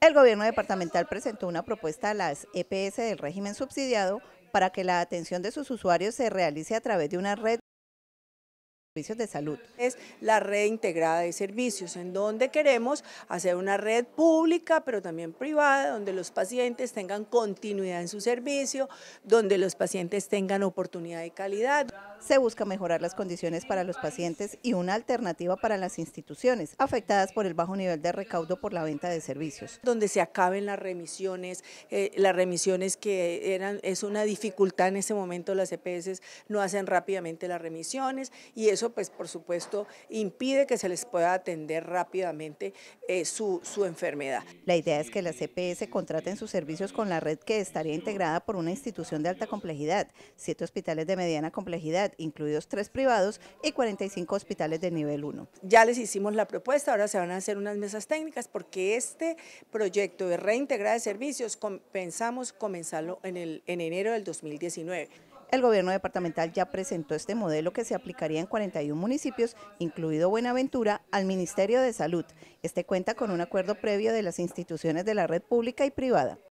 El gobierno departamental presentó una propuesta a las EPS del régimen subsidiado para que la atención de sus usuarios se realice a través de una red servicios de salud. Es la red integrada de servicios, en donde queremos hacer una red pública, pero también privada, donde los pacientes tengan continuidad en su servicio, donde los pacientes tengan oportunidad de calidad. Se busca mejorar las condiciones para los pacientes y una alternativa para las instituciones afectadas por el bajo nivel de recaudo por la venta de servicios. Donde se acaben las remisiones, eh, las remisiones que eran, es una dificultad en ese momento, las EPS no hacen rápidamente las remisiones y eso pues por supuesto, impide que se les pueda atender rápidamente eh, su, enfermedad. La idea es que las CPS contraten sus servicios con la red que estaría integrada por una institución de alta complejidad, siete hospitales de mediana complejidad, incluidos tres privados y 45 hospitales de nivel 1. Ya les hicimos la propuesta, ahora se van a hacer unas mesas técnicas porque este proyecto de reintegrar de servicios pensamos comenzarlo en, el, en enero del 2019. El gobierno departamental ya presentó este modelo que se aplicaría en 41 municipios, incluido Buenaventura, al Ministerio de Salud. Este cuenta con un acuerdo previo de las instituciones de la red pública y privada.